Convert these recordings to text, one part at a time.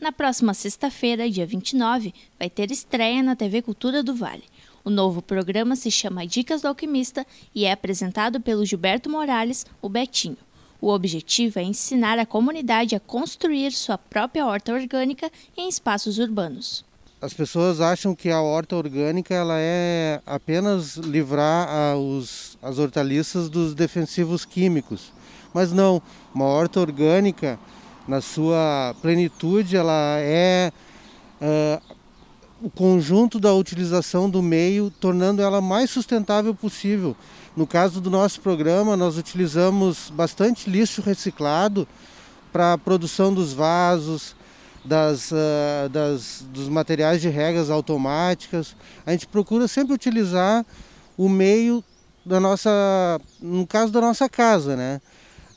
Na próxima sexta-feira, dia 29, vai ter estreia na TV Cultura do Vale. O novo programa se chama Dicas do Alquimista e é apresentado pelo Gilberto Morales, o Betinho. O objetivo é ensinar a comunidade a construir sua própria horta orgânica em espaços urbanos. As pessoas acham que a horta orgânica ela é apenas livrar a, os, as hortaliças dos defensivos químicos. Mas não, uma horta orgânica na sua plenitude, ela é uh, o conjunto da utilização do meio, tornando ela mais sustentável possível. No caso do nosso programa, nós utilizamos bastante lixo reciclado para a produção dos vasos, das, uh, das, dos materiais de regas automáticas. A gente procura sempre utilizar o meio da nossa, no caso da nossa casa, né?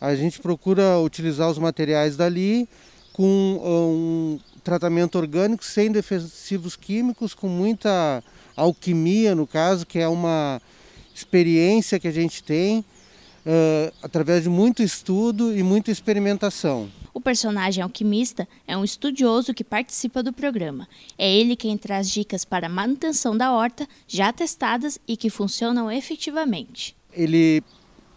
A gente procura utilizar os materiais dali com ah, um tratamento orgânico, sem defensivos químicos, com muita alquimia, no caso, que é uma experiência que a gente tem. Uh, através de muito estudo e muita experimentação. O personagem alquimista é um estudioso que participa do programa. É ele quem traz dicas para a manutenção da horta já testadas e que funcionam efetivamente. Ele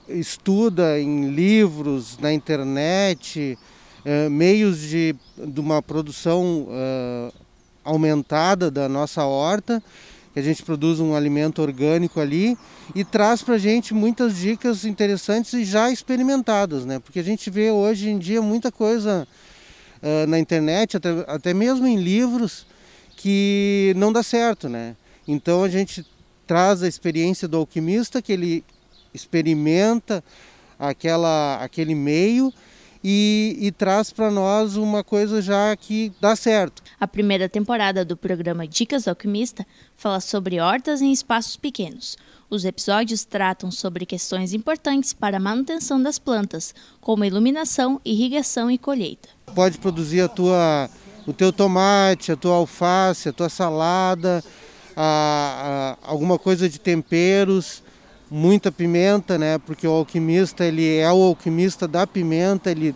estuda em livros, na internet, eh, meios de, de uma produção eh, aumentada da nossa horta, que a gente produz um alimento orgânico ali e traz para a gente muitas dicas interessantes e já experimentadas, né? Porque a gente vê hoje em dia muita coisa eh, na internet, até, até mesmo em livros, que não dá certo, né? Então a gente traz a experiência do alquimista que ele experimenta aquela, aquele meio e, e, traz para nós uma coisa já que dá certo. A primeira temporada do programa Dicas do Alquimista fala sobre hortas em espaços pequenos. Os episódios tratam sobre questões importantes para a manutenção das plantas, como iluminação, irrigação e colheita. Pode produzir a tua, o teu tomate, a tua alface, a tua salada, a, a, alguma coisa de temperos muita pimenta, né? Porque o alquimista ele é o alquimista da pimenta, ele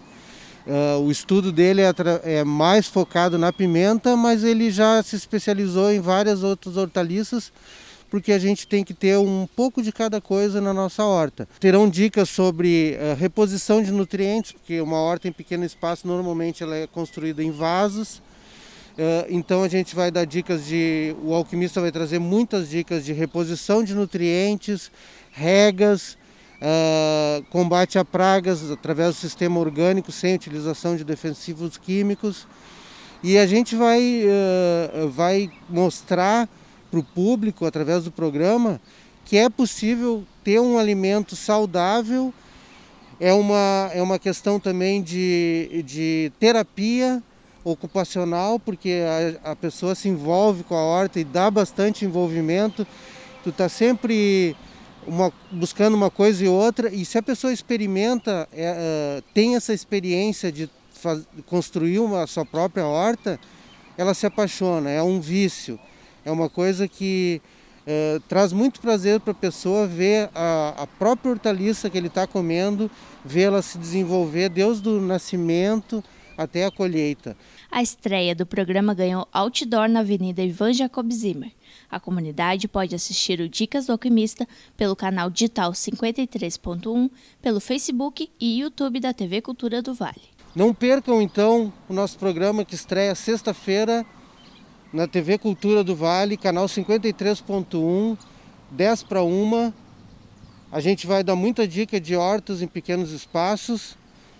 uh, o estudo dele é, é, mais focado na pimenta, mas ele já se especializou em várias outras hortaliças, porque a gente tem que ter um pouco de cada coisa na nossa horta. Terão dicas sobre uh, reposição de nutrientes, porque uma horta em pequeno espaço normalmente ela é construída em vasos ah, então a gente vai dar dicas de. O alquimista vai trazer muitas dicas de reposição de nutrientes, regas, ah, combate a pragas através do sistema orgânico sem utilização de defensivos químicos. E a gente vai, ah, vai mostrar para o público, através do programa, que é possível ter um alimento saudável, é uma, é uma questão também de, de terapia ocupacional, porque a, a pessoa se envolve com a horta e dá bastante envolvimento. Tu tá sempre uma, buscando uma coisa e outra, e se a pessoa experimenta, é, é tem essa experiência de faz, construir uma sua própria horta, ela se apaixona, é um vício, é uma coisa que é, traz muito prazer para a pessoa ver a, a, própria hortaliça que ele está comendo, vê ela se desenvolver, Deus do nascimento, até a colheita. A estreia do programa ganhou outdoor na Avenida Ivan Jacob Zimmer. A comunidade pode assistir o Dicas do Alquimista pelo canal digital 53.1, pelo Facebook e YouTube da TV Cultura do Vale. Não percam então o nosso programa que estreia sexta-feira na TV Cultura do Vale, canal 53.1, 10 para 1. A gente vai dar muita dica de hortas em pequenos espaços.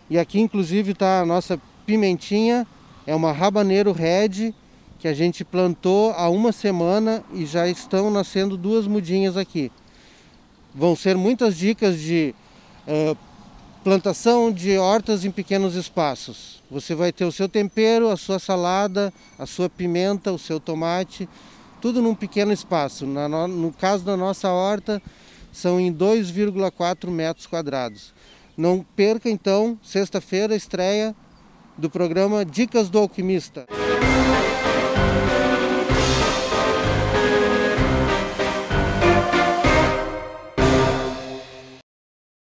E aqui, inclusive, está a nossa pimentinha, é uma rabaneiro red que a gente plantou há uma semana e já estão nascendo duas mudinhas aqui. Vão ser muitas dicas de uh, plantação de hortas em pequenos espaços. Você vai ter o seu tempero, a sua salada, a sua pimenta, o seu tomate, tudo num pequeno espaço. No, no caso da nossa horta, são em 2,4 metros quadrados. Não perca então, sexta-feira estreia do programa Dicas do Alquimista.